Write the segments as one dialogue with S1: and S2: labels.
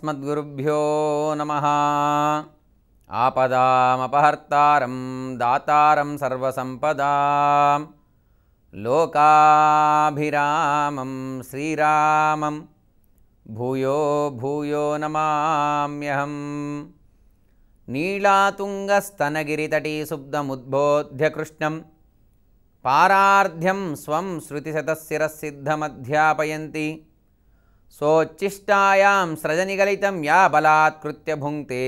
S1: अस्मद्गुरुभ्यो नमः आपदामपहर्तारं दातारं सर्वसम्पदां लोकाभिरामं श्रीरामं भूयो भूयो नमाम्यहं नीलातुङ्गस्तनगिरितटीसुब्धमुद्बोध्य कृष्णं पारार्ध्यं स्वं श्रुतिशतशिरःसिद्धमध्यापयन्ति सोच्चिष्टायां స్రజనిగలితం యా బలాత్ भुङ्क्ते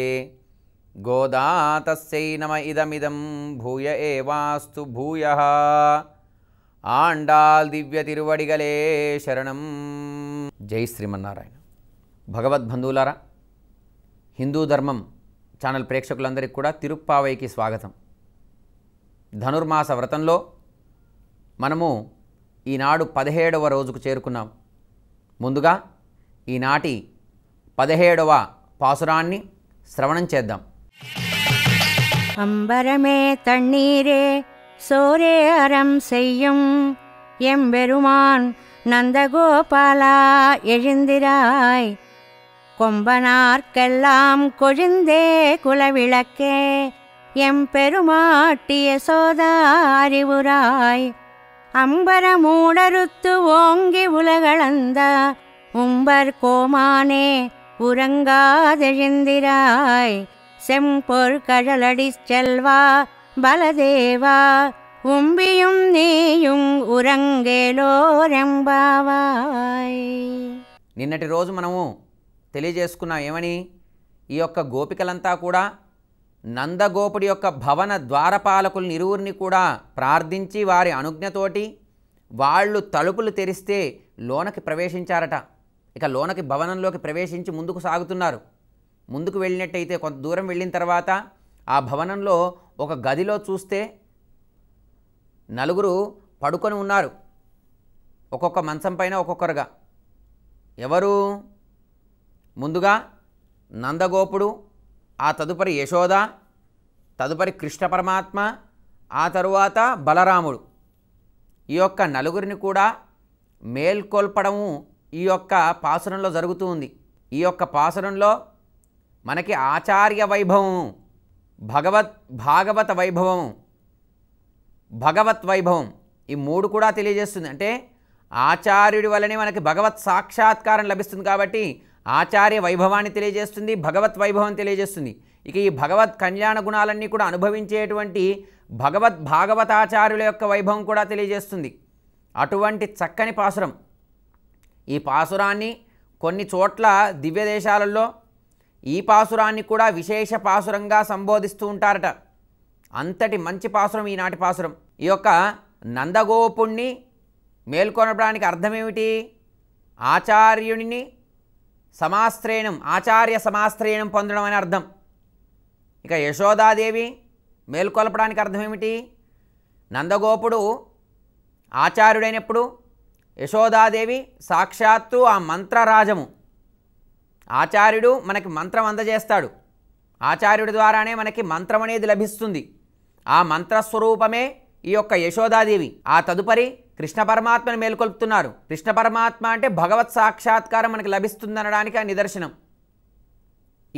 S1: गोदा तस्यै నమ ఇదమిదం భూయ ఏవాస్తు भूयः ఆండాల్ దివ్య తిరువడిగలే శరణం జై శ్రీమన్నారాయణ భగవద్బంధువులారా హిందూ ధర్మం ఛానల్ ప్రేక్షకులందరికీ కూడా తిరుప్పావైకి స్వాగతం ధనుర్మాస వ్రతంలో మనము ఈనాడు పదిహేడవ రోజుకు చేరుకున్నాం ముందుగా ఈనాటి పదిహేడవ పాసురాన్ని శ్రవణం చేద్దాం
S2: అంబరమే தண்ணீரே సోరే అరం செய்யும் எம்பெருமான் நந்தகோபாலா எழுந்திராய் கொம்பனார்க்கெல்லாம் கொழுந்தே குலவிளக்கே எம்பெருமாட்டிய சோதா அறிவுராய் அம்பரமூடருத்து ஓங்கி உலகளந்த உம்பர் கோமானே உறங்காதெழுந்திராய் செம்பொர் கழலடி செல்வா பலதேவா உம்பியும் நீயும் உறங்கேலோரெంబావాయ్
S1: నిన్నటి రోజు మనము తెలియజేసుకున్నాం ఏమని ఈ యొక్క గోపికలంతా కూడా నందగోపుడి యొక్క భవన ద్వారపాలకులు నిరువురిని కూడా ప్రార్థించి వారి అనుజ్ఞతోటి వాళ్ళు తలుపులు తెరిస్తే లోనకి ప్రవేశించారట ఇక లోనకి భవనంలోకి ప్రవేశించి ముందుకు సాగుతున్నారు ముందుకు వెళ్ళినట్టయితే కొంత దూరం వెళ్ళిన తర్వాత ఆ భవనంలో ఒక గదిలో చూస్తే నలుగురు పడుకొని ఉన్నారు ఒక్కొక్క మంచం పైన ఒక్కొక్కరుగా ఎవరు ముందుగా నందగోపుడు ఆ తదుపరి యశోద తదుపరి కృష్ణ పరమాత్మ ఆ తరువాత బలరాముడు ఈ యొక్క నలుగురిని కూడా మేల్కొల్పడము ఈ యొక్క పాసురంలో జరుగుతూ ఉంది ఈ యొక్క పాసురంలో మనకి ఆచార్య వైభవం భగవత్ భాగవత వైభవం భగవత్ వైభవం ఈ మూడు కూడా తెలియజేస్తుంది అంటే ఆచార్యుడి వల్లనే మనకి భగవత్ సాక్షాత్కారం లభిస్తుంది కాబట్టి ఆచార్య వైభవాన్ని తెలియజేస్తుంది భగవత్ వైభవం తెలియజేస్తుంది ఇక ఈ భగవత్ కళ్యాణ గుణాలన్నీ కూడా అనుభవించేటువంటి భగవద్ భాగవతాచార్యుల యొక్క వైభవం కూడా తెలియజేస్తుంది అటువంటి చక్కని పాసురం ఈ పాసురాన్ని కొన్ని చోట్ల దివ్య దేశాలలో ఈ పాసురాన్ని కూడా విశేష పాసురంగా సంబోధిస్తూ ఉంటారట అంతటి మంచి పాసురం ఈనాటి పాసురం ఈ యొక్క నందగోపుణ్ణి మేల్కొనడానికి అర్థమేమిటి ఆచార్యుని సమాశ్రయణం ఆచార్య సమాశ్రయణం పొందడం అని అర్థం ఇక యశోదాదేవి మేల్కొల్పడానికి అర్థం ఏమిటి నందగోపుడు ఆచార్యుడైనప్పుడు యశోదాదేవి సాక్షాత్తు ఆ మంత్రరాజము ఆచార్యుడు మనకి మంత్రం అందజేస్తాడు ఆచార్యుడి ద్వారానే మనకి మంత్రం అనేది లభిస్తుంది ఆ మంత్రస్వరూపమే ఈ యొక్క యశోదాదేవి ఆ తదుపరి కృష్ణ పరమాత్మను మేల్కొల్పుతున్నారు కృష్ణ పరమాత్మ అంటే భగవత్ సాక్షాత్కారం మనకి లభిస్తుందనడానికి ఆ నిదర్శనం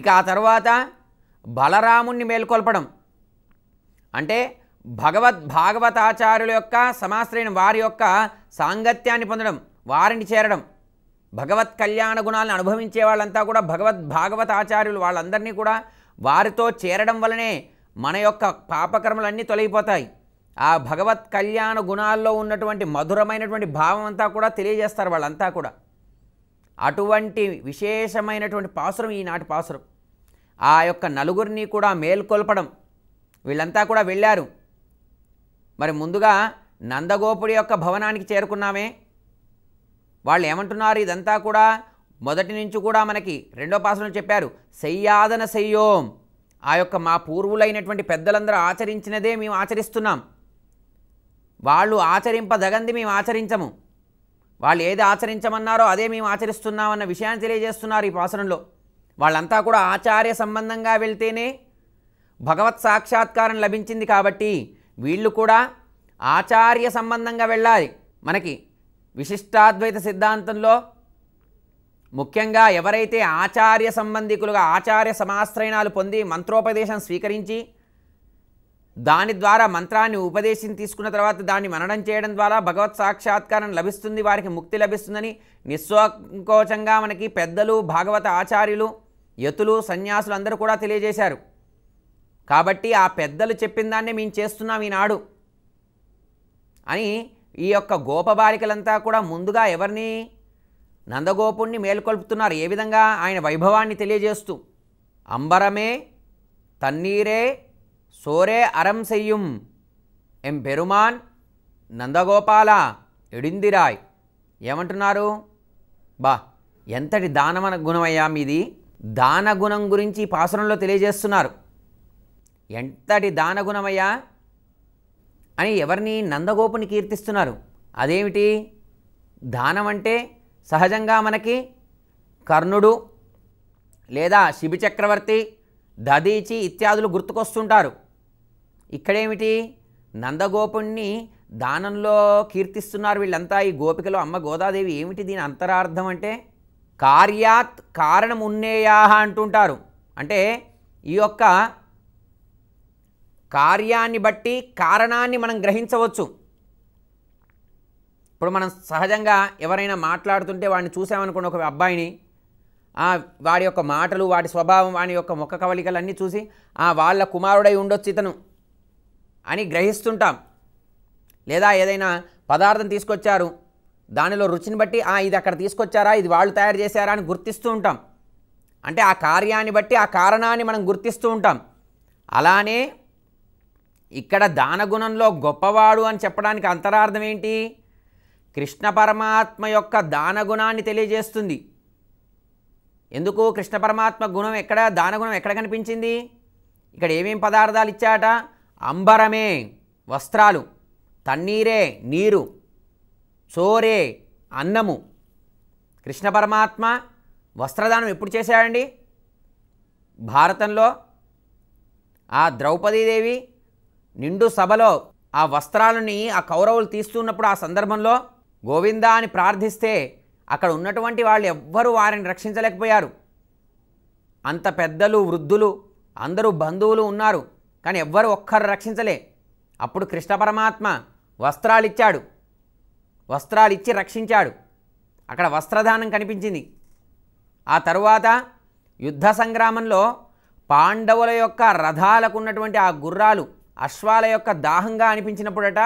S1: ఇక ఆ తర్వాత బలరాముణ్ణి మేల్కొల్పడం అంటే భగవద్ భాగవతాచార్యుల యొక్క సమాశ్రయం వారి యొక్క సాంగత్యాన్ని పొందడం వారిని చేరడం భగవత్ కళ్యాణ గుణాలను అనుభవించే వాళ్ళంతా కూడా భగవద్ భాగవత ఆచార్యులు వాళ్ళందరినీ కూడా వారితో చేరడం వలనే మన యొక్క పాపకర్మలన్నీ తొలగిపోతాయి ఆ భగవత్ కళ్యాణ గుణాల్లో ఉన్నటువంటి మధురమైనటువంటి భావం అంతా కూడా తెలియజేస్తారు వాళ్ళంతా కూడా అటువంటి విశేషమైనటువంటి పాసురం ఈనాటి పాసురం ఆ యొక్క నలుగురిని కూడా మేల్కొల్పడం వీళ్ళంతా కూడా వెళ్ళారు మరి ముందుగా నందగోపుడి యొక్క భవనానికి చేరుకున్నామే వాళ్ళు ఏమంటున్నారు ఇదంతా కూడా మొదటి నుంచి కూడా మనకి రెండో పాసంలో చెప్పారు సయ్యాదన సయ్యోం ఆ యొక్క మా పూర్వులైనటువంటి పెద్దలందరూ ఆచరించినదే మేము ఆచరిస్తున్నాం వాళ్ళు ఆచరింపదగంది మేము ఆచరించము వాళ్ళు ఏది ఆచరించమన్నారో అదే మేము ఆచరిస్తున్నామన్న విషయాన్ని తెలియజేస్తున్నారు ఈ పాసనంలో వాళ్ళంతా కూడా ఆచార్య సంబంధంగా వెళ్తేనే భగవత్ సాక్షాత్కారం లభించింది కాబట్టి వీళ్ళు కూడా ఆచార్య సంబంధంగా వెళ్ళాలి మనకి విశిష్టాద్వైత సిద్ధాంతంలో ముఖ్యంగా ఎవరైతే ఆచార్య సంబంధికులుగా ఆచార్య సమాశ్రయణాలు పొంది మంత్రోపదేశం స్వీకరించి దాని ద్వారా మంత్రాన్ని ఉపదేశం తీసుకున్న తర్వాత దాన్ని మననం చేయడం ద్వారా భగవత్ సాక్షాత్కారం లభిస్తుంది వారికి ముక్తి లభిస్తుందని నిస్సంకోచంగా మనకి పెద్దలు భాగవత ఆచార్యులు యతులు సన్యాసులు అందరూ కూడా తెలియజేశారు కాబట్టి ఆ పెద్దలు చెప్పిన దాన్నే మేము చేస్తున్నాం ఈనాడు అని ఈ యొక్క గోపబాలికలంతా కూడా ముందుగా ఎవరిని నందగోపుణ్ణి మేల్కొల్పుతున్నారు ఏ విధంగా ఆయన వైభవాన్ని తెలియజేస్తూ అంబరమే తన్నీరే సోరే అరం సెయ్యుం ఎం పెరుమాన్ నందగోపాల ఎడిందిరాయ్ ఏమంటున్నారు బా ఎంతటి దానమన గుణమయ్యా మీది దానగుణం గురించి పాసురంలో తెలియజేస్తున్నారు ఎంతటి దానగుణమయ్యా అని ఎవరిని నందగోపుని కీర్తిస్తున్నారు అదేమిటి దానం అంటే సహజంగా మనకి కర్ణుడు లేదా శిబిచక్రవర్తి దదీచి ఇత్యాదులు గుర్తుకొస్తుంటారు ఇక్కడేమిటి నందగోపుణ్ణి దానంలో కీర్తిస్తున్నారు వీళ్ళంతా ఈ గోపికలో అమ్మ గోదాదేవి ఏమిటి దీని అంతరార్థం అంటే కార్యాత్ కారణమున్నేయా అంటుంటారు అంటే ఈ యొక్క కార్యాన్ని బట్టి కారణాన్ని మనం గ్రహించవచ్చు ఇప్పుడు మనం సహజంగా ఎవరైనా మాట్లాడుతుంటే వాడిని చూసామనుకోండి ఒక అబ్బాయిని వాడి యొక్క మాటలు వాడి స్వభావం వాడి యొక్క ముఖ కవలికలు అన్నీ చూసి వాళ్ళ కుమారుడై ఉండొచ్చు ఇతను అని గ్రహిస్తుంటాం లేదా ఏదైనా పదార్థం తీసుకొచ్చారు దానిలో రుచిని బట్టి ఇది అక్కడ తీసుకొచ్చారా ఇది వాళ్ళు తయారు చేశారా అని గుర్తిస్తూ ఉంటాం అంటే ఆ కార్యాన్ని బట్టి ఆ కారణాన్ని మనం గుర్తిస్తూ ఉంటాం అలానే ఇక్కడ దానగుణంలో గొప్పవాడు అని చెప్పడానికి అంతరార్థం ఏంటి కృష్ణ పరమాత్మ యొక్క దానగుణాన్ని తెలియజేస్తుంది ఎందుకు కృష్ణ పరమాత్మ గుణం ఎక్కడ దానగుణం ఎక్కడ కనిపించింది ఇక్కడ ఏమేమి పదార్థాలు ఇచ్చాట అంబరమే వస్త్రాలు తన్నీరే నీరు చోరే అన్నము కృష్ణ పరమాత్మ వస్త్రదానం ఎప్పుడు చేశాడండి భారతంలో ఆ ద్రౌపదీదేవి నిండు సభలో ఆ వస్త్రాలని ఆ కౌరవులు తీస్తున్నప్పుడు ఆ సందర్భంలో గోవిందా అని ప్రార్థిస్తే అక్కడ ఉన్నటువంటి వాళ్ళు ఎవ్వరూ వారిని రక్షించలేకపోయారు అంత పెద్దలు వృద్ధులు అందరూ బంధువులు ఉన్నారు కానీ ఎవ్వరు ఒక్కరు రక్షించలే అప్పుడు కృష్ణ పరమాత్మ వస్త్రాలిచ్చాడు వస్త్రాలు ఇచ్చి రక్షించాడు అక్కడ వస్త్రదానం కనిపించింది ఆ తరువాత యుద్ధ సంగ్రామంలో పాండవుల యొక్క రథాలకు ఉన్నటువంటి ఆ గుర్రాలు అశ్వాల యొక్క దాహంగా అనిపించినప్పుడట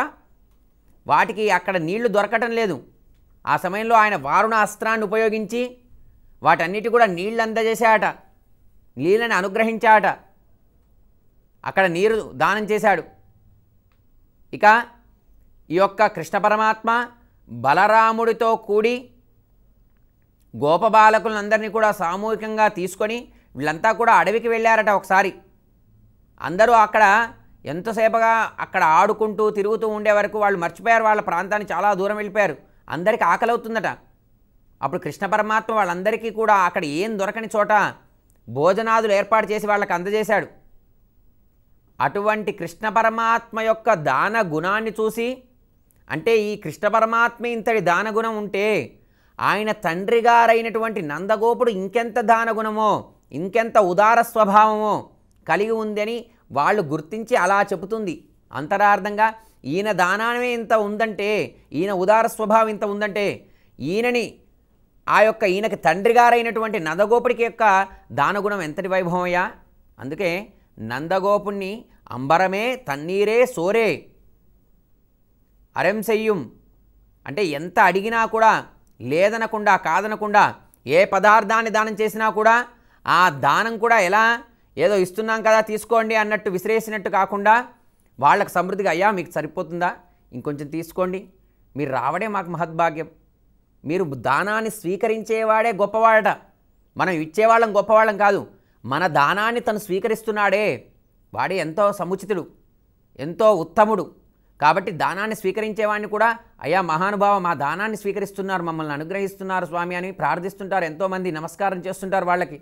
S1: వాటికి అక్కడ నీళ్లు దొరకటం లేదు ఆ సమయంలో ఆయన వారుణ అస్త్రాన్ని ఉపయోగించి వాటన్నిటి కూడా నీళ్లు అందజేశాట నీళ్ళని అనుగ్రహించాట అక్కడ నీరు దానం చేశాడు ఇక ఈ యొక్క కృష్ణ పరమాత్మ బలరాముడితో కూడి గోపబాలకులందరినీ కూడా సామూహికంగా తీసుకొని వీళ్ళంతా కూడా అడవికి వెళ్ళారట ఒకసారి అందరూ అక్కడ ఎంతసేపుగా అక్కడ ఆడుకుంటూ తిరుగుతూ ఉండే వరకు వాళ్ళు మర్చిపోయారు వాళ్ళ ప్రాంతాన్ని చాలా దూరం వెళ్ళిపోయారు అందరికీ ఆకలి అవుతుందట అప్పుడు కృష్ణ పరమాత్మ వాళ్ళందరికీ కూడా అక్కడ ఏం దొరకని చోట భోజనాదులు ఏర్పాటు చేసి వాళ్ళకి అందజేశాడు అటువంటి కృష్ణ పరమాత్మ యొక్క దాన గుణాన్ని చూసి అంటే ఈ కృష్ణ పరమాత్మ ఇంతటి దానగుణం ఉంటే ఆయన తండ్రి గారైనటువంటి నందగోపుడు ఇంకెంత దానగుణమో ఇంకెంత ఉదార స్వభావమో కలిగి ఉందని వాళ్ళు గుర్తించి అలా చెబుతుంది అంతరార్థంగా ఈయన దానమే ఇంత ఉందంటే ఈయన ఉదార స్వభావం ఇంత ఉందంటే ఈయనని ఆ యొక్క ఈయనకి తండ్రి గారైనటువంటి నందగోపుడికి యొక్క దానగుణం ఎంతటి వైభవమయ్యా అందుకే నందగోపుణ్ణి అంబరమే తన్నీరే సోరే అరెం సెయ్యుం అంటే ఎంత అడిగినా కూడా లేదనకుండా కాదనకుండా ఏ పదార్థాన్ని దానం చేసినా కూడా ఆ దానం కూడా ఎలా ఏదో ఇస్తున్నాం కదా తీసుకోండి అన్నట్టు విసిరేసినట్టు కాకుండా వాళ్ళకి సమృద్ధిగా అయ్యా మీకు సరిపోతుందా ఇంకొంచెం తీసుకోండి మీరు రావడే మాకు మహద్భాగ్యం మీరు దానాన్ని స్వీకరించేవాడే గొప్పవాడట మనం ఇచ్చేవాళ్ళం గొప్పవాళ్ళం కాదు మన దానాన్ని తను స్వీకరిస్తున్నాడే వాడే ఎంతో సముచితుడు ఎంతో ఉత్తముడు కాబట్టి దానాన్ని స్వీకరించేవాడిని కూడా అయ్యా మహానుభావ మా దానాన్ని స్వీకరిస్తున్నారు మమ్మల్ని అనుగ్రహిస్తున్నారు స్వామి అని ప్రార్థిస్తుంటారు ఎంతోమంది నమస్కారం చేస్తుంటారు వాళ్ళకి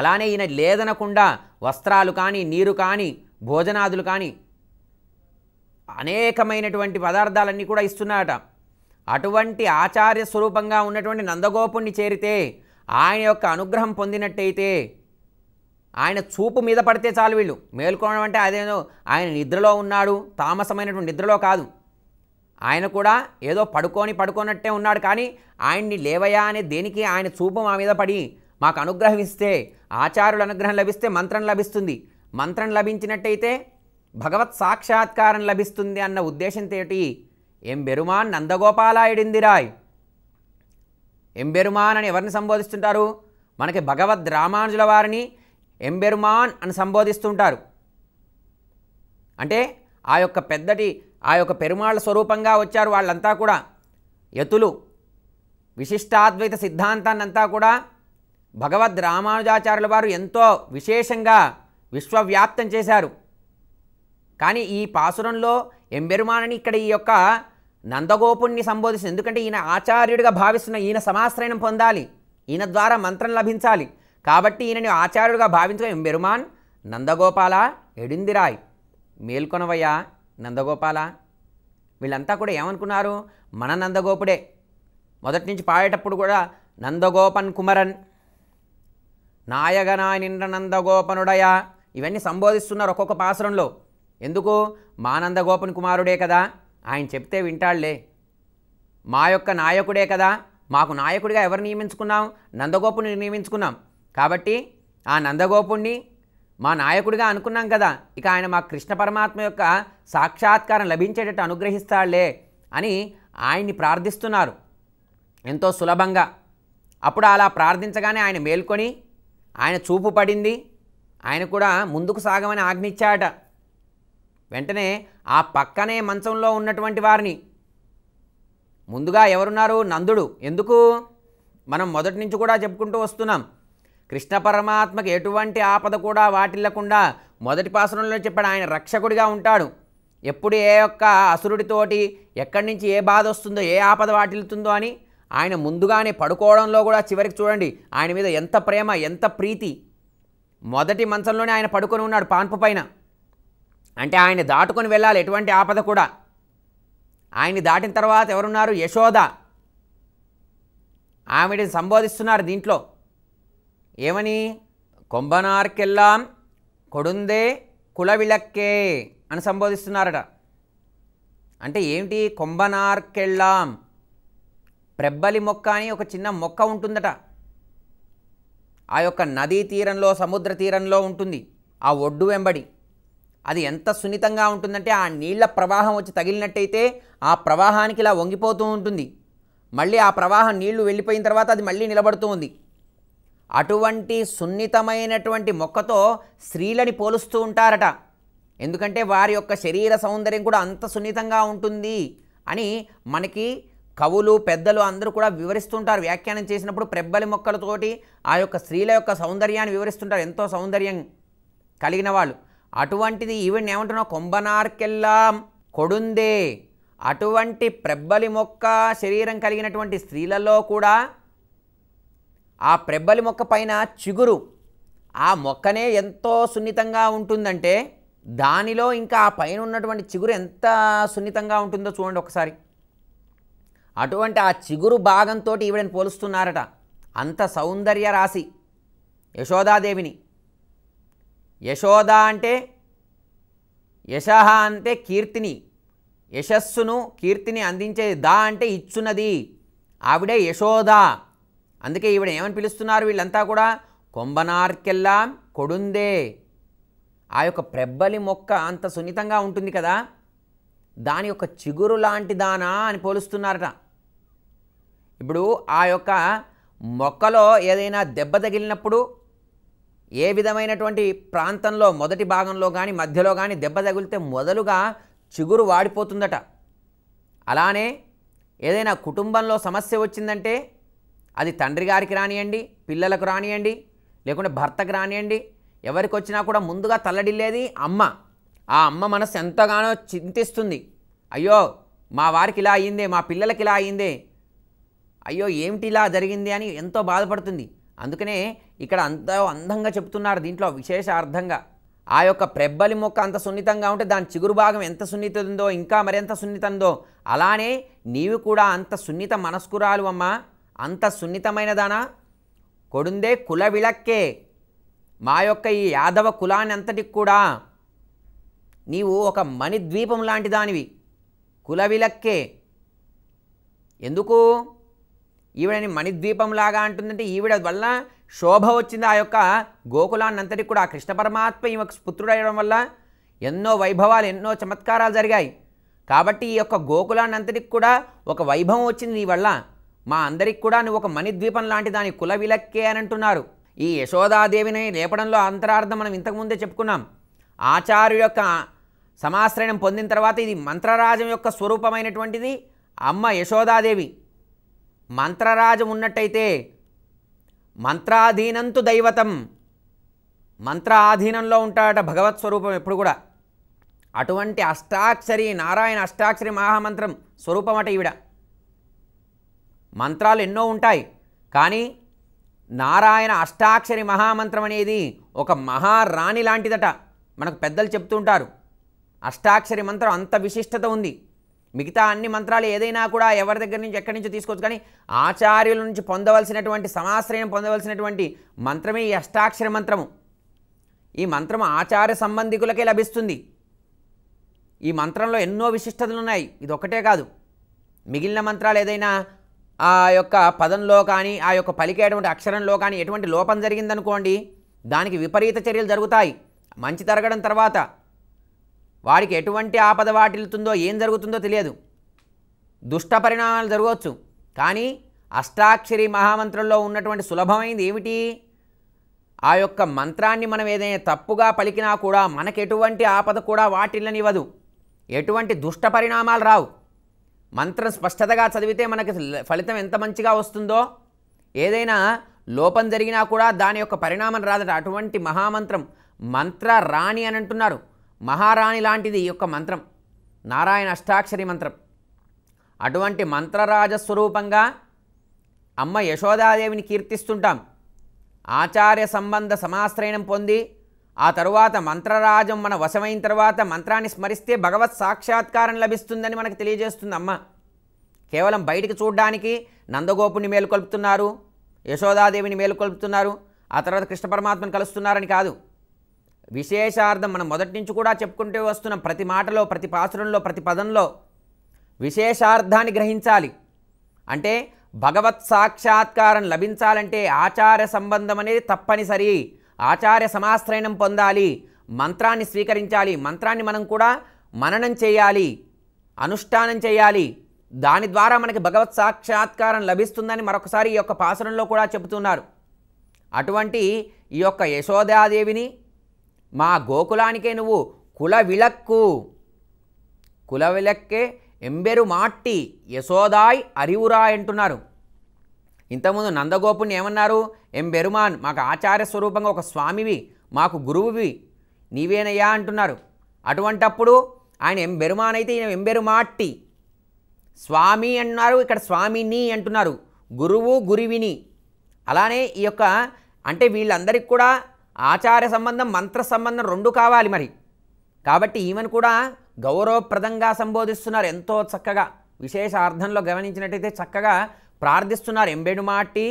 S1: అలానే ఈయన లేదనకుండా వస్త్రాలు కానీ నీరు కానీ భోజనాదులు కానీ అనేకమైనటువంటి పదార్థాలన్నీ కూడా ఇస్తున్నారట అటువంటి ఆచార్య స్వరూపంగా ఉన్నటువంటి నందగోపుణ్ణి చేరితే ఆయన యొక్క అనుగ్రహం పొందినట్టయితే ఆయన చూపు మీద పడితే చాలు వీళ్ళు మేల్కోవడం అంటే అదేదో ఆయన నిద్రలో ఉన్నాడు తామసమైనటువంటి నిద్రలో కాదు ఆయన కూడా ఏదో పడుకొని పడుకోనట్టే ఉన్నాడు కానీ ఆయన్ని లేవయా అనే దేనికి ఆయన చూపు మా మీద పడి మాకు అనుగ్రహిస్తే ఆచారుల అనుగ్రహం లభిస్తే మంత్రం లభిస్తుంది మంత్రం లభించినట్టయితే భగవత్ సాక్షాత్కారం లభిస్తుంది అన్న ఉద్దేశం తేటి ఎంబెరుమాన్ నందగోపాలాయుడిందిరాయ్ ఎంబెరుమాన్ అని ఎవరిని సంబోధిస్తుంటారు మనకి భగవద్ రామానుజుల వారిని ఎంబెరుమాన్ అని సంబోధిస్తుంటారు అంటే ఆ యొక్క పెద్దటి ఆ యొక్క పెరుమాళ్ళ స్వరూపంగా వచ్చారు వాళ్ళంతా కూడా యతులు విశిష్టాద్వైత సిద్ధాంతాన్ని అంతా కూడా భగవద్ రామానుజాచార్యుల వారు ఎంతో విశేషంగా విశ్వవ్యాప్తం చేశారు కానీ ఈ పాసురంలో ఎంబెరుమానని ఇక్కడ ఈ యొక్క నందగోపుణ్ణి సంబోధిస్తుంది ఎందుకంటే ఈయన ఆచార్యుడిగా భావిస్తున్న ఈయన సమాశ్రయం పొందాలి ఈయన ద్వారా మంత్రం లభించాలి కాబట్టి ఈయనని ఆచార్యుడుగా భావించడం బెరుమాన్ నందగోపాల ఎడిందిరాయ్ మేల్కొనవయ్యా నందగోపాల వీళ్ళంతా కూడా ఏమనుకున్నారు మన నందగోపుడే మొదటి నుంచి పాడేటప్పుడు కూడా నందగోపన్ కుమరన్ నాయగనా నిండ నందగోపనుడయా ఇవన్నీ సంబోధిస్తున్నారు ఒక్కొక్క పాసరంలో ఎందుకు మా నందగోపన్ కుమారుడే కదా ఆయన చెప్తే వింటాళ్లే మా యొక్క నాయకుడే కదా మాకు నాయకుడిగా ఎవరు నియమించుకున్నాం నందగోపుని నియమించుకున్నాం కాబట్టి ఆ నందగోపుణ్ణి మా నాయకుడిగా అనుకున్నాం కదా ఇక ఆయన మా కృష్ణ పరమాత్మ యొక్క సాక్షాత్కారం లభించేటట్టు అనుగ్రహిస్తాడులే అని ఆయన్ని ప్రార్థిస్తున్నారు ఎంతో సులభంగా అప్పుడు అలా ప్రార్థించగానే ఆయన మేల్కొని ఆయన చూపు పడింది ఆయన కూడా ముందుకు సాగమని ఆజ్ఞిచ్చాట వెంటనే ఆ పక్కనే మంచంలో ఉన్నటువంటి వారిని ముందుగా ఎవరున్నారు నందుడు ఎందుకు మనం మొదటి నుంచి కూడా చెప్పుకుంటూ వస్తున్నాం కృష్ణ పరమాత్మకు ఎటువంటి ఆపద కూడా వాటిల్లకుండా మొదటి పాసనంలో చెప్పాడు ఆయన రక్షకుడిగా ఉంటాడు ఎప్పుడు ఏ యొక్క అసురుడితోటి ఎక్కడి నుంచి ఏ బాధ వస్తుందో ఏ ఆపద వాటిల్లుతుందో అని ఆయన ముందుగానే పడుకోవడంలో కూడా చివరికి చూడండి ఆయన మీద ఎంత ప్రేమ ఎంత ప్రీతి మొదటి మంచంలోనే ఆయన పడుకొని ఉన్నాడు పాన్పు పైన అంటే ఆయన దాటుకొని వెళ్ళాలి ఎటువంటి ఆపద కూడా ఆయన్ని దాటిన తర్వాత ఎవరున్నారు యశోద ఆవిడని సంబోధిస్తున్నారు దీంట్లో ఏమని కొంబనార్కెల్లాం కొడుందే కులవిలక్కే అని సంబోధిస్తున్నారట అంటే ఏమిటి కొంబనార్కెళ్ళాం ప్రెబ్బలి మొక్క అని ఒక చిన్న మొక్క ఉంటుందట ఆ యొక్క నదీ తీరంలో సముద్ర తీరంలో ఉంటుంది ఆ ఒడ్డు వెంబడి అది ఎంత సున్నితంగా ఉంటుందంటే ఆ నీళ్ల ప్రవాహం వచ్చి తగిలినట్టయితే ఆ ప్రవాహానికి ఇలా వంగిపోతూ ఉంటుంది మళ్ళీ ఆ ప్రవాహం నీళ్లు వెళ్ళిపోయిన తర్వాత అది మళ్ళీ నిలబడుతూ ఉంది అటువంటి సున్నితమైనటువంటి మొక్కతో స్త్రీలని పోలుస్తూ ఉంటారట ఎందుకంటే వారి యొక్క శరీర సౌందర్యం కూడా అంత సున్నితంగా ఉంటుంది అని మనకి కవులు పెద్దలు అందరూ కూడా వివరిస్తుంటారు వ్యాఖ్యానం చేసినప్పుడు ప్రెబ్బలి మొక్కలతోటి ఆ యొక్క స్త్రీల యొక్క సౌందర్యాన్ని వివరిస్తుంటారు ఎంతో సౌందర్యం కలిగిన వాళ్ళు అటువంటిది ఈవెన్ ఏమంటున్నావు కొంబనార్కెల్లా కొడుందే అటువంటి ప్రెబ్బలి మొక్క శరీరం కలిగినటువంటి స్త్రీలలో కూడా ఆ ప్రెబ్బలి మొక్క పైన చిగురు ఆ మొక్కనే ఎంతో సున్నితంగా ఉంటుందంటే దానిలో ఇంకా ఆ పైన ఉన్నటువంటి చిగురు ఎంత సున్నితంగా ఉంటుందో చూడండి ఒకసారి అటువంటి ఆ చిగురు భాగంతో ఈవిడని పోలుస్తున్నారట అంత సౌందర్య రాశి యశోదాదేవిని యశోద అంటే యశ అంటే కీర్తిని యశస్సును కీర్తిని అందించే దా అంటే ఇచ్చున్నది ఆవిడే యశోద అందుకే ఈవిడ ఏమని పిలుస్తున్నారు వీళ్ళంతా కూడా కొంబనార్కెల్లాం కొడుందే ఆ యొక్క ప్రెబ్బలి మొక్క అంత సున్నితంగా ఉంటుంది కదా దాని యొక్క చిగురు లాంటి దానా అని పోలుస్తున్నారట ఇప్పుడు ఆ యొక్క మొక్కలో ఏదైనా దెబ్బ తగిలినప్పుడు ఏ విధమైనటువంటి ప్రాంతంలో మొదటి భాగంలో కానీ మధ్యలో కానీ దెబ్బ తగిలితే మొదలుగా చిగురు వాడిపోతుందట అలానే ఏదైనా కుటుంబంలో సమస్య వచ్చిందంటే అది తండ్రి గారికి రానియండి పిల్లలకు రానియండి లేకుంటే భర్తకు రానియండి ఎవరికి వచ్చినా కూడా ముందుగా తల్లడిల్లేది అమ్మ ఆ అమ్మ మనసు ఎంతగానో చింతిస్తుంది అయ్యో మా వారికి ఇలా అయ్యిందే మా పిల్లలకి ఇలా అయ్యిందే అయ్యో ఏమిటి ఇలా జరిగింది అని ఎంతో బాధపడుతుంది అందుకనే ఇక్కడ అంత అందంగా చెప్తున్నారు దీంట్లో విశేష అర్థంగా ఆ యొక్క ప్రెబ్బలి మొక్క అంత సున్నితంగా ఉంటే దాని చిగురు భాగం ఎంత సున్నితందో ఇంకా మరెంత సున్నితందో అలానే నీవు కూడా అంత సున్నిత మనస్కురాలు అమ్మా అంత సున్నితమైనదానా కొడుందే కుల విలక్కే మా యొక్క ఈ యాదవ కులాన్నంతటికి కూడా నీవు ఒక మణిద్వీపం లాంటి దానివి కుల విలక్కే ఎందుకు ఈవిడని మణిద్వీపంలాగా అంటుందంటే ఈవిడ వల్ల శోభ వచ్చింది ఆ యొక్క గోకులాన్నంతటికి కూడా ఆ కృష్ణ పరమాత్మ ఈమెకు అయ్యడం వల్ల ఎన్నో వైభవాలు ఎన్నో చమత్కారాలు జరిగాయి కాబట్టి ఈ యొక్క గోకులాన్నంతటికి కూడా ఒక వైభవం వచ్చింది నీ వల్ల మా అందరికి కూడా నువ్వు ఒక మణిద్వీపం లాంటి దాని కుల విలక్కే అని అంటున్నారు ఈ యశోదాదేవిని లేపడంలో అంతరార్థం మనం ఇంతకుముందే చెప్పుకున్నాం ఆచార్యు యొక్క సమాశ్రయం పొందిన తర్వాత ఇది మంత్రరాజం యొక్క స్వరూపమైనటువంటిది అమ్మ యశోదాదేవి మంత్రరాజం ఉన్నట్టయితే మంత్రాధీనంతు దైవతం మంత్ర ఆధీనంలో ఉంటాడట భగవత్ స్వరూపం ఎప్పుడు కూడా అటువంటి అష్టాక్షరి నారాయణ అష్టాక్షరి మహామంత్రం స్వరూపమట ఈవిడ మంత్రాలు ఎన్నో ఉంటాయి కానీ నారాయణ అష్టాక్షరి మహామంత్రం అనేది ఒక మహారాణి లాంటిదట మనకు పెద్దలు చెప్తుంటారు అష్టాక్షరి మంత్రం అంత విశిష్టత ఉంది మిగతా అన్ని మంత్రాలు ఏదైనా కూడా ఎవరి దగ్గర నుంచి ఎక్కడి నుంచి తీసుకోవచ్చు కానీ ఆచార్యుల నుంచి పొందవలసినటువంటి సమాశ్రయం పొందవలసినటువంటి మంత్రమే ఈ అష్టాక్షరి మంత్రము ఈ మంత్రం ఆచార్య సంబంధికులకే లభిస్తుంది ఈ మంత్రంలో ఎన్నో విశిష్టతలు ఉన్నాయి ఇది ఒకటే కాదు మిగిలిన మంత్రాలు ఏదైనా ఆ యొక్క పదంలో కానీ ఆ యొక్క పలికేటువంటి అక్షరంలో కానీ ఎటువంటి లోపం జరిగిందనుకోండి దానికి విపరీత చర్యలు జరుగుతాయి మంచి తరగడం తర్వాత వాడికి ఎటువంటి ఆపద వాటిల్లుతుందో ఏం జరుగుతుందో తెలియదు దుష్ట పరిణామాలు జరగవచ్చు కానీ అష్టాక్షరి మహామంత్రంలో ఉన్నటువంటి సులభమైంది ఏమిటి ఆ యొక్క మంత్రాన్ని మనం ఏదైనా తప్పుగా పలికినా కూడా మనకు ఎటువంటి ఆపద కూడా వాటిల్లనివ్వదు ఎటువంటి దుష్ట పరిణామాలు రావు మంత్రం స్పష్టతగా చదివితే మనకి ఫలితం ఎంత మంచిగా వస్తుందో ఏదైనా లోపం జరిగినా కూడా దాని యొక్క పరిణామం రాదట అటువంటి మహామంత్రం మంత్ర రాణి అని అంటున్నారు మహారాణి లాంటిది ఈ యొక్క మంత్రం నారాయణ అష్టాక్షరి మంత్రం అటువంటి మంత్రరాజస్వరూపంగా అమ్మ యశోదాదేవిని కీర్తిస్తుంటాం ఆచార్య సంబంధ సమాశ్రయణం పొంది ఆ తరువాత మంత్రరాజం మన వశమైన తర్వాత మంత్రాన్ని స్మరిస్తే భగవత్ సాక్షాత్కారం లభిస్తుందని మనకు తెలియజేస్తుంది అమ్మ కేవలం బయటికి చూడడానికి నందగోపుని మేలుకొల్పుతున్నారు యశోదాదేవిని మేలుకొల్పుతున్నారు ఆ తర్వాత కృష్ణ పరమాత్మను కలుస్తున్నారని కాదు విశేషార్థం మనం మొదటి నుంచి కూడా చెప్పుకుంటూ వస్తున్న ప్రతి మాటలో ప్రతి పాత్రంలో ప్రతి పదంలో విశేషార్థాన్ని గ్రహించాలి అంటే భగవత్ సాక్షాత్కారం లభించాలంటే ఆచార సంబంధం అనేది తప్పనిసరి ఆచార్య సమాశ్రయణం పొందాలి మంత్రాన్ని స్వీకరించాలి మంత్రాన్ని మనం కూడా మననం చేయాలి అనుష్ఠానం చేయాలి దాని ద్వారా మనకి భగవత్ సాక్షాత్కారం లభిస్తుందని మరొకసారి ఈ యొక్క పాసరంలో కూడా చెబుతున్నారు అటువంటి ఈ యొక్క యశోదాదేవిని మా గోకులానికే నువ్వు కుల విలక్కు కుల విలక్కే ఎంబెరు మాట్టి యశోదాయ్ అరివురాయ్ అంటున్నారు ఇంతకుముందు నందగోపుని ఏమన్నారు ఎం బెరుమాన్ మాకు ఆచార్య స్వరూపంగా ఒక స్వామివి మాకు గురువువి నీవేనయ్యా అంటున్నారు అటువంటప్పుడు ఆయన ఎం బెరుమాన్ అయితే ఈయన ఎంబెరుమాట్టి స్వామి అన్నారు ఇక్కడ స్వామిని అంటున్నారు గురువు గురివిని అలానే ఈ యొక్క అంటే వీళ్ళందరికీ కూడా ఆచార్య సంబంధం మంత్ర సంబంధం రెండు కావాలి మరి కాబట్టి ఈమెన్ కూడా గౌరవప్రదంగా సంబోధిస్తున్నారు ఎంతో చక్కగా విశేష అర్థంలో గమనించినట్టయితే చక్కగా ప్రార్థిస్తున్నారు ఎంబెడుమాటి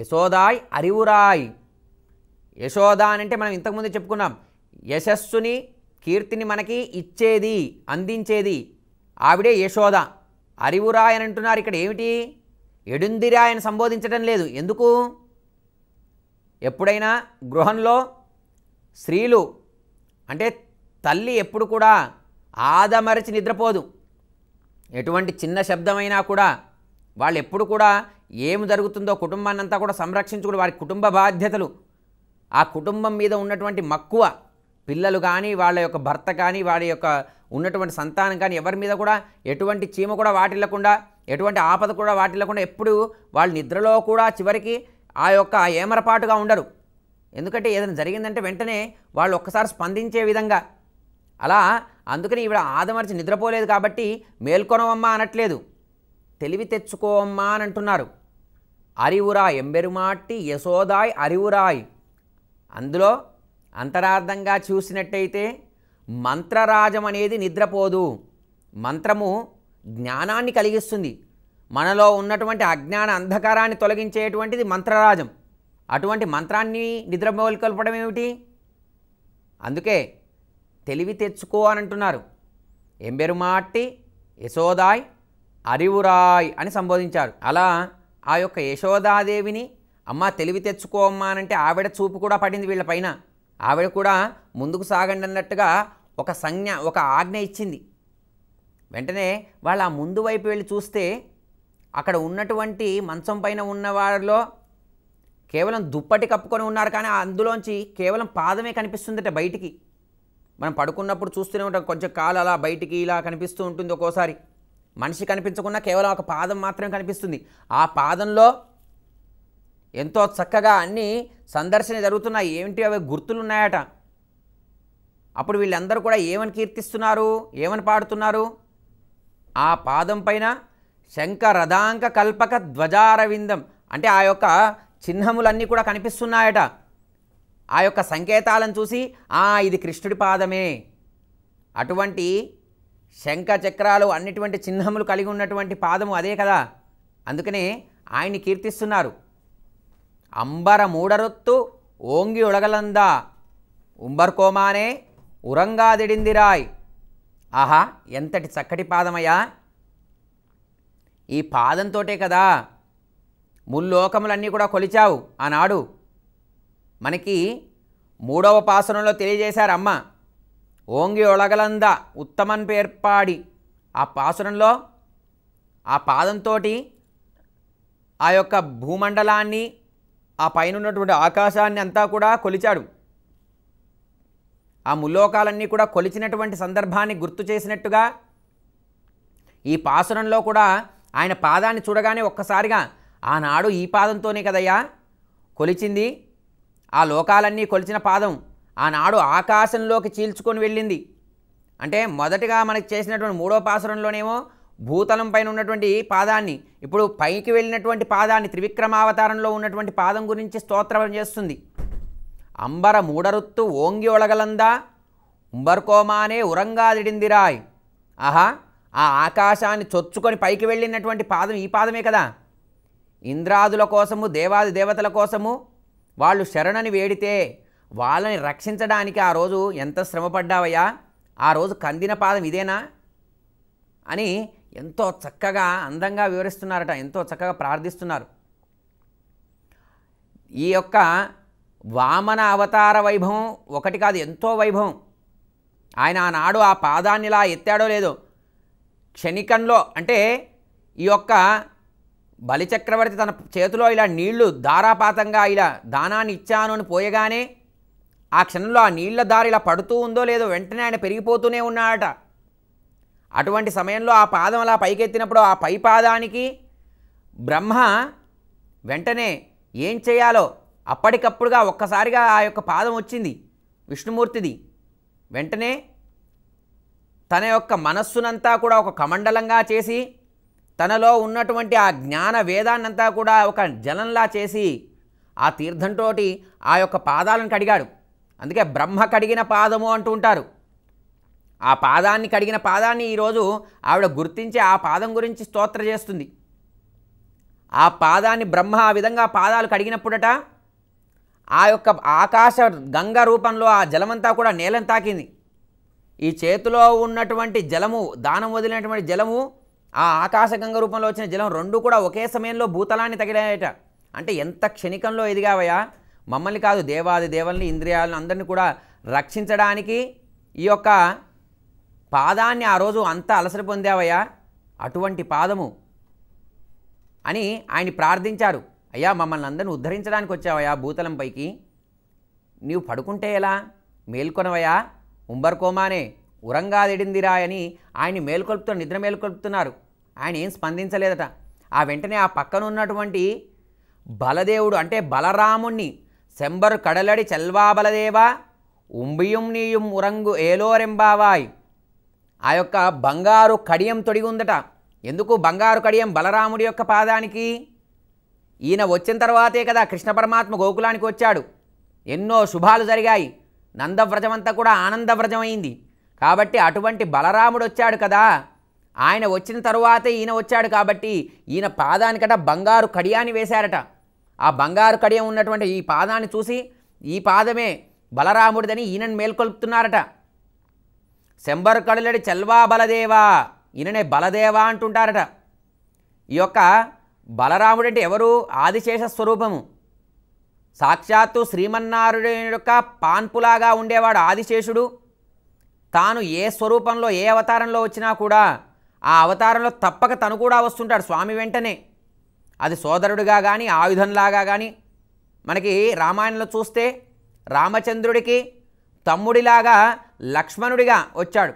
S1: యశోదాయ్ అరివురాయ్ యశోద అని అంటే మనం ఇంతకుముందు చెప్పుకున్నాం యశస్సుని కీర్తిని మనకి ఇచ్చేది అందించేది ఆవిడే యశోద అరివురాయ్ అని అంటున్నారు ఇక్కడ ఏమిటి ఎడుందిరాయని సంబోధించడం లేదు ఎందుకు ఎప్పుడైనా గృహంలో స్త్రీలు అంటే తల్లి ఎప్పుడు కూడా ఆదమరచి నిద్రపోదు ఎటువంటి చిన్న శబ్దమైనా కూడా వాళ్ళు ఎప్పుడు కూడా ఏమి జరుగుతుందో కుటుంబాన్ని అంతా కూడా సంరక్షించుకుని వారి కుటుంబ బాధ్యతలు ఆ కుటుంబం మీద ఉన్నటువంటి మక్కువ పిల్లలు కానీ వాళ్ళ యొక్క భర్త కానీ వాళ్ళ యొక్క ఉన్నటువంటి సంతానం కానీ ఎవరి మీద కూడా ఎటువంటి చీమ కూడా వాటిల్లకుండా ఎటువంటి ఆపద కూడా వాటిల్లకుండా ఎప్పుడు వాళ్ళు నిద్రలో కూడా చివరికి ఆ యొక్క ఏమరపాటుగా ఉండరు ఎందుకంటే ఏదైనా జరిగిందంటే వెంటనే వాళ్ళు ఒక్కసారి స్పందించే విధంగా అలా అందుకని ఇవిడ ఆదమర్చి నిద్రపోలేదు కాబట్టి మేల్కొనవమ్మా అనట్లేదు తెలివి తెచ్చుకోమ్మా అని అంటున్నారు అరివురాయ్ ఎంబెరుమాటి యశోదాయ్ అరివురాయ్ అందులో అంతరార్థంగా చూసినట్టయితే మంత్రరాజం అనేది నిద్రపోదు మంత్రము జ్ఞానాన్ని కలిగిస్తుంది మనలో ఉన్నటువంటి అజ్ఞాన అంధకారాన్ని తొలగించేటువంటిది మంత్రరాజం అటువంటి మంత్రాన్ని కలపడం ఏమిటి అందుకే తెలివి తెచ్చుకో అని అంటున్నారు ఎంబెరుమాటి యశోదాయ్ అరివురాయ్ అని సంబోధించారు అలా ఆ యొక్క యశోదాదేవిని అమ్మ తెలివి తెచ్చుకో అమ్మా అనంటే ఆవిడ చూపు కూడా పడింది వీళ్ళపైన ఆవిడ కూడా ముందుకు సాగండి అన్నట్టుగా ఒక సంజ్ఞ ఒక ఆజ్ఞ ఇచ్చింది వెంటనే వాళ్ళు ఆ ముందు వైపు వెళ్ళి చూస్తే అక్కడ ఉన్నటువంటి మంచం పైన ఉన్నవాళ్ళలో కేవలం దుప్పటి కప్పుకొని ఉన్నారు కానీ అందులోంచి కేవలం పాదమే కనిపిస్తుందట బయటికి మనం పడుకున్నప్పుడు చూస్తూనే ఉంటాం కొంచెం కాలు అలా బయటికి ఇలా కనిపిస్తూ ఉంటుంది ఒక్కోసారి మనిషి కనిపించకుండా కేవలం ఒక పాదం మాత్రమే కనిపిస్తుంది ఆ పాదంలో ఎంతో చక్కగా అన్ని సందర్శన జరుగుతున్నాయి ఏమిటి అవి గుర్తులు ఉన్నాయట అప్పుడు వీళ్ళందరూ కూడా ఏమని కీర్తిస్తున్నారు ఏమని పాడుతున్నారు ఆ పాదం పైన శంకరథాంక కల్పక ధ్వజారవిందం అంటే ఆ యొక్క చిహ్నములన్నీ కూడా కనిపిస్తున్నాయట ఆ యొక్క సంకేతాలను చూసి ఆ ఇది కృష్ణుడి పాదమే అటువంటి శంఖ చక్రాలు అన్నిటువంటి చిహ్నములు కలిగి ఉన్నటువంటి పాదము అదే కదా అందుకనే ఆయన్ని కీర్తిస్తున్నారు అంబర మూడరొత్తు ఓంగి ఉడగలందా ఉంబర్కోమానే ఉరంగాదిడిందిరాయ్ ఆహా ఎంతటి చక్కటి పాదమయ్యా ఈ పాదంతోటే కదా ముల్లోకములన్నీ కూడా కొలిచావు ఆనాడు మనకి మూడవ పాసనంలో అమ్మ ఓంగి ఒళగలంద ఉత్తమన్ పేర్పాడి ఆ పాసురంలో ఆ పాదంతో ఆ యొక్క భూమండలాన్ని ఆ పైన ఉన్నటువంటి ఆకాశాన్ని అంతా కూడా కొలిచాడు ఆ ముల్లోకాలన్నీ కూడా కొలిచినటువంటి సందర్భాన్ని గుర్తు చేసినట్టుగా ఈ పాసురంలో కూడా ఆయన పాదాన్ని చూడగానే ఒక్కసారిగా ఆనాడు ఈ పాదంతోనే కదయ్యా కొలిచింది ఆ లోకాలన్నీ కొలిచిన పాదం ఆనాడు ఆకాశంలోకి చీల్చుకొని వెళ్ళింది అంటే మొదటిగా మనకు చేసినటువంటి మూడో పాసురంలోనేమో భూతలం పైన ఉన్నటువంటి పాదాన్ని ఇప్పుడు పైకి వెళ్ళినటువంటి పాదాన్ని త్రివిక్రమావతారంలో ఉన్నటువంటి పాదం గురించి స్తోత్రం చేస్తుంది అంబర మూడరుత్తు ఓంగి ఒలగలందా ఉంబర్కోమానే ఉరంగాదిడిందిరాయ్ ఆహా ఆ ఆకాశాన్ని చొచ్చుకొని పైకి వెళ్ళినటువంటి పాదం ఈ పాదమే కదా ఇంద్రాదుల కోసము దేవాది దేవతల కోసము వాళ్ళు శరణని వేడితే వాళ్ళని రక్షించడానికి ఆ రోజు ఎంత శ్రమపడ్డావయ్యా ఆ రోజు కందిన పాదం ఇదేనా అని ఎంతో చక్కగా అందంగా వివరిస్తున్నారట ఎంతో చక్కగా ప్రార్థిస్తున్నారు ఈ యొక్క వామన అవతార వైభవం ఒకటి కాదు ఎంతో వైభవం ఆయన ఆనాడు ఆ పాదాన్నిలా ఎత్తాడో లేదో క్షణికంలో అంటే ఈ యొక్క బలిచక్రవర్తి తన చేతిలో ఇలా నీళ్లు ధారాపాతంగా ఇలా దానాన్ని ఇచ్చాను అని పోయగానే ఆ క్షణంలో ఆ నీళ్ల దారి ఇలా పడుతూ ఉందో లేదో వెంటనే ఆయన పెరిగిపోతూనే ఉన్నాడట అటువంటి సమయంలో ఆ పాదం అలా పైకెత్తినప్పుడు ఆ పై పాదానికి బ్రహ్మ వెంటనే ఏం చేయాలో అప్పటికప్పుడుగా ఒక్కసారిగా ఆ యొక్క పాదం వచ్చింది విష్ణుమూర్తిది వెంటనే తన యొక్క మనస్సునంతా కూడా ఒక కమండలంగా చేసి తనలో ఉన్నటువంటి ఆ జ్ఞాన వేదాన్నంతా కూడా ఒక జలంలా చేసి ఆ తీర్థంతో ఆ యొక్క పాదాలను కడిగాడు అందుకే బ్రహ్మ కడిగిన పాదము అంటూ ఉంటారు ఆ పాదాన్ని కడిగిన పాదాన్ని ఈరోజు ఆవిడ గుర్తించి ఆ పాదం గురించి స్తోత్ర చేస్తుంది ఆ పాదాన్ని బ్రహ్మ ఆ విధంగా పాదాలు కడిగినప్పుడట ఆ యొక్క ఆకాశ గంగ రూపంలో ఆ జలమంతా కూడా నేలను తాకింది ఈ చేతిలో ఉన్నటువంటి జలము దానం వదిలినటువంటి జలము ఆ ఆకాశ గంగ రూపంలో వచ్చిన జలం రెండు కూడా ఒకే సమయంలో భూతలాన్ని తగిలాయట అంటే ఎంత క్షణికంలో ఎదిగావయా మమ్మల్ని కాదు దేవాది దేవుల్ని ఇంద్రియాలను అందరిని కూడా రక్షించడానికి ఈ యొక్క పాదాన్ని ఆ రోజు అంతా అలసట పొందావయ్యా అటువంటి పాదము అని ఆయన ప్రార్థించారు అయ్యా మమ్మల్ని అందరిని ఉద్ధరించడానికి వచ్చావయ్యా భూతలం పైకి నీవు పడుకుంటే ఎలా మేల్కొనవయ్యా ఉంబర్కోమానే ఉరంగా అని ఆయన్ని మేల్కొల్పుతూ నిద్ర మేల్కొల్పుతున్నారు ఆయన ఏం స్పందించలేదట ఆ వెంటనే ఆ పక్కన ఉన్నటువంటి బలదేవుడు అంటే బలరాముణ్ణి செம்பர் కడలడి చల్వాబలదేవా ఉంబియుం నీయుం ఉరంగు ఏలోరెంబావాయ్ ఆ యొక్క బంగారు కడియం తొడిగి ఉందట ఎందుకు బంగారు కడియం బలరాముడి యొక్క పాదానికి ఈయన వచ్చిన తర్వాతే కదా కృష్ణ పరమాత్మ గోకులానికి వచ్చాడు ఎన్నో శుభాలు జరిగాయి నందవ్రజమంతా కూడా ఆనందవ్రజమైంది కాబట్టి అటువంటి బలరాముడు వచ్చాడు కదా ఆయన వచ్చిన తరువాతే ఈయన వచ్చాడు కాబట్టి ఈయన పాదానికట బంగారు కడియాన్ని వేశారట ఆ బంగారు కడియం ఉన్నటువంటి ఈ పాదాన్ని చూసి ఈ పాదమే బలరాముడిదని ఈయనను మేల్కొల్పుతున్నారట శంబర్ కడులడి చెల్వా బలదేవా ఈయననే బలదేవా అంటుంటారట ఈ యొక్క బలరాముడు అంటే ఎవరు ఆదిశేష స్వరూపము సాక్షాత్తు శ్రీమన్నారుడి యొక్క పాన్పులాగా ఉండేవాడు ఆదిశేషుడు తాను ఏ స్వరూపంలో ఏ అవతారంలో వచ్చినా కూడా ఆ అవతారంలో తప్పక తను కూడా వస్తుంటాడు స్వామి వెంటనే అది సోదరుడిగా కానీ ఆయుధంలాగా కానీ మనకి రామాయణంలో చూస్తే రామచంద్రుడికి తమ్ముడిలాగా లక్ష్మణుడిగా వచ్చాడు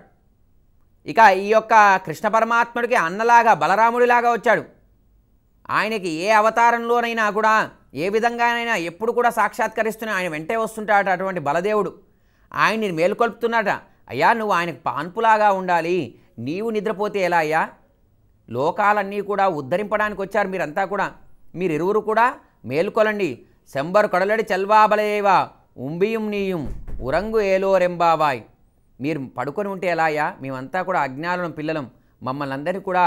S1: ఇక ఈ యొక్క కృష్ణ పరమాత్ముడికి అన్నలాగా బలరాముడిలాగా వచ్చాడు ఆయనకి ఏ అవతారంలోనైనా కూడా ఏ విధంగానైనా ఎప్పుడు కూడా సాక్షాత్కరిస్తున్న ఆయన వెంటే వస్తుంటాడు అటువంటి బలదేవుడు ఆయన్ని మేల్కొల్పుతున్నాట అయ్యా నువ్వు ఆయనకు పాన్పులాగా ఉండాలి నీవు నిద్రపోతే ఎలా అయ్యా లోకాలన్నీ కూడా ఉద్ధరింపడానికి వచ్చారు మీరంతా కూడా మీరిరువురు కూడా మేల్కొలండి శంబరు కడలడి చల్వాబలయేవా ఉంబియుం నీయుం ఉరంగు ఏలోరెంబావాయ్ మీరు పడుకొని ఉంటే ఎలాయా మేమంతా కూడా అజ్ఞానం పిల్లలం మమ్మల్ని అందరినీ కూడా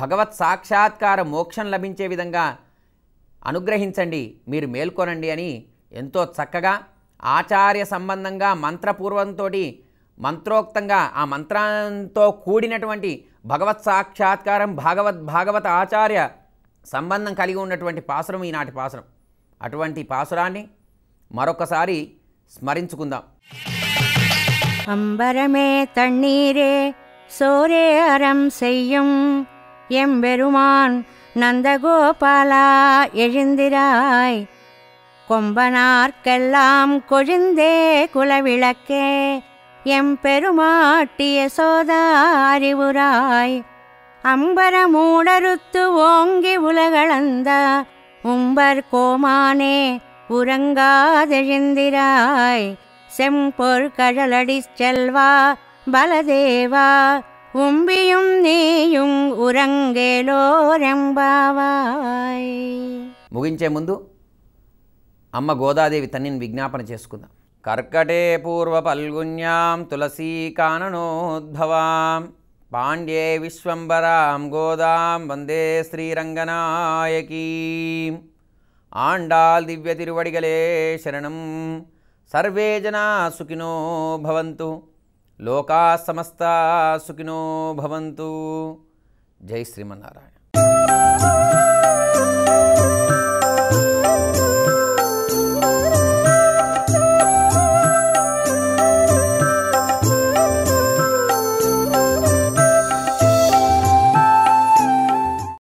S1: భగవత్ సాక్షాత్కార మోక్షం లభించే విధంగా అనుగ్రహించండి మీరు మేల్కొనండి అని ఎంతో చక్కగా ఆచార్య సంబంధంగా మంత్రపూర్వంతో మంత్రోక్తంగా ఆ మంత్రంతో కూడినటువంటి భగవత్ సాక్షాత్కారం భాగవత్ భాగవత ఆచార్య సంబంధం కలిగి ఉన్నటువంటి పాసురం ఈనాటి పాసురం అటువంటి పాసురాన్ని మరొకసారి స్మరించుకుందాం
S2: அம்பரமே தண்ணீரே சோரே அறம் செய்யும் எம்பெருமான் நந்தகோபாலா ఎజిందిరాయ్ కొంబనార్కెల్లాం కొజిందే కులవిళకే எம்பெருமாட்டிய சோதா அறிவுராய் அம்பரமூடறுத்து ஓங்கி உலகளந்த உம்பர் கோமானே உறங்காதெழுந்திராய் செம்பொர் கழலடி செல்வா பலதேவா உம்பியும் நீயும் உறங்கேலோரெம்பாவாய்
S1: ముగించే ముందు అమ్మ గోదాదేవి తన్నిని విజ్ఞాపన చేసుకుందాం కర్కటే పూర్వ పూర్వపల్గున్యాం తులసీకాననోద్భవాం పాండ్యే విశ్వంబరాం గోదాం వందే శ్రీరంగనాయకీ ఆండాల్ దివ్య తిరువడిగలే శరణం సర్వే జనా సుఖినో భవంతు లోకా సమస్త సుఖినో భవంతు జై శ్రీమన్నారాయణ